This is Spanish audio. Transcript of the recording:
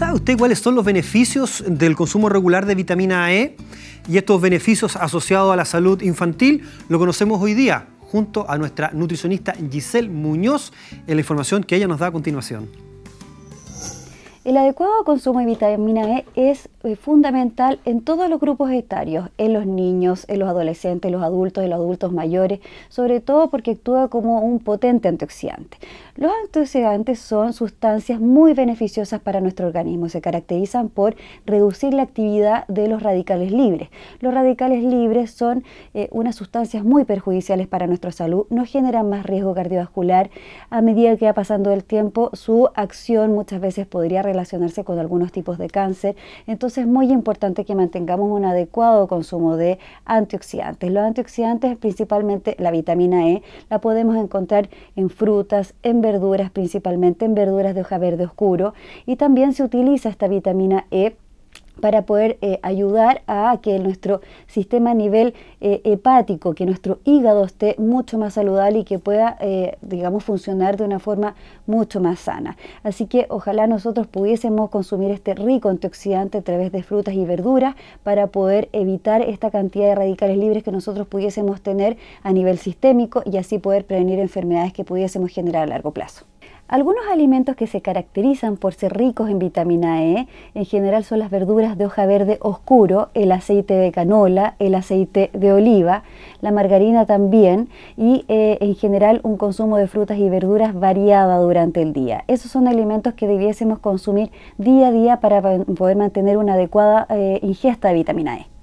¿Sabe usted cuáles son los beneficios del consumo regular de vitamina E? Y estos beneficios asociados a la salud infantil lo conocemos hoy día junto a nuestra nutricionista Giselle Muñoz en la información que ella nos da a continuación. El adecuado consumo de vitamina E es eh, fundamental en todos los grupos etarios, en los niños, en los adolescentes, en los adultos, en los adultos mayores, sobre todo porque actúa como un potente antioxidante. Los antioxidantes son sustancias muy beneficiosas para nuestro organismo, se caracterizan por reducir la actividad de los radicales libres. Los radicales libres son eh, unas sustancias muy perjudiciales para nuestra salud, nos generan más riesgo cardiovascular, a medida que va pasando el tiempo su acción muchas veces podría relacionarse con algunos tipos de cáncer. Entonces es muy importante que mantengamos un adecuado consumo de antioxidantes. Los antioxidantes, principalmente la vitamina E, la podemos encontrar en frutas, en verduras, principalmente en verduras de hoja verde oscuro. Y también se utiliza esta vitamina E para poder eh, ayudar a que nuestro sistema a nivel eh, hepático, que nuestro hígado esté mucho más saludable y que pueda, eh, digamos, funcionar de una forma mucho más sana. Así que ojalá nosotros pudiésemos consumir este rico antioxidante a través de frutas y verduras para poder evitar esta cantidad de radicales libres que nosotros pudiésemos tener a nivel sistémico y así poder prevenir enfermedades que pudiésemos generar a largo plazo. Algunos alimentos que se caracterizan por ser ricos en vitamina E en general son las verduras de hoja verde oscuro, el aceite de canola, el aceite de oliva, la margarina también y eh, en general un consumo de frutas y verduras variada durante el día. Esos son alimentos que debiésemos consumir día a día para poder mantener una adecuada eh, ingesta de vitamina E.